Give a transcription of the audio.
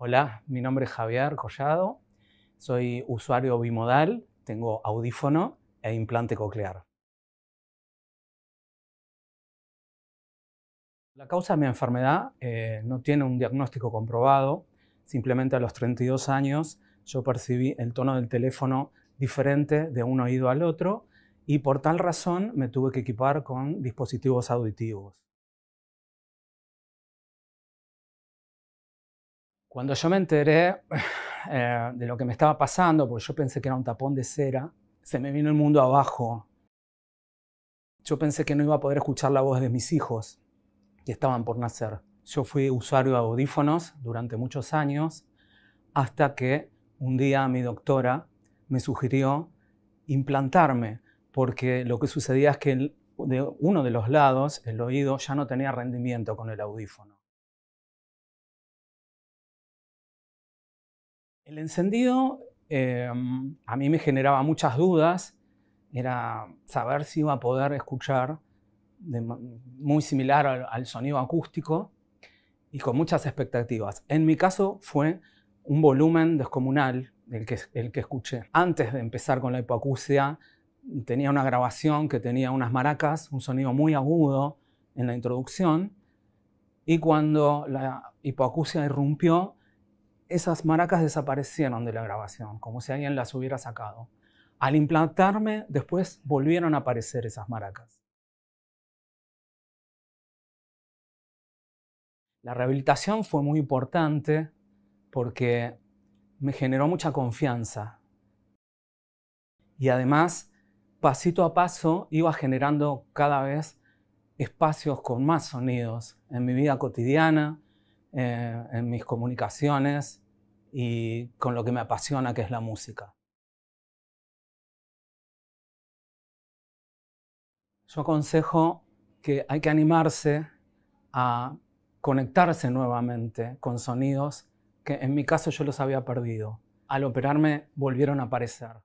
Hola, mi nombre es Javier Collado, soy usuario bimodal, tengo audífono e implante coclear. La causa de mi enfermedad eh, no tiene un diagnóstico comprobado, simplemente a los 32 años yo percibí el tono del teléfono diferente de un oído al otro y por tal razón me tuve que equipar con dispositivos auditivos. Cuando yo me enteré eh, de lo que me estaba pasando, porque yo pensé que era un tapón de cera, se me vino el mundo abajo. Yo pensé que no iba a poder escuchar la voz de mis hijos, que estaban por nacer. Yo fui usuario de audífonos durante muchos años, hasta que un día mi doctora me sugirió implantarme, porque lo que sucedía es que de uno de los lados, el oído, ya no tenía rendimiento con el audífono. El encendido em, a mí me generaba muchas dudas, era saber si iba a poder escuchar muy similar al, sonido acústico y con muchas expectativas. En mi caso fue un volumen descomunal el que, el que escuché. Antes de empezar con la hipoacusia, tenía una grabación que tenía unas maracas, un sonido muy agudo en la introducción, y cuando la hipoacusia irrumpió, esas maracas desaparecieron de la grabación, como si alguien las hubiera sacado. Al implantarme, después volvieron a aparecer esas maracas. La rehabilitación fue muy importante porque me generó mucha confianza. Y además, pasito a paso, iba generando cada vez espacios con más sonidos en mi vida cotidiana, eh, en mis comunicaciones y con lo que me apasiona, que es la música. Yo aconsejo que hay que animarse a conectarse nuevamente con sonidos que en mi caso yo los había perdido. Al operarme volvieron a aparecer.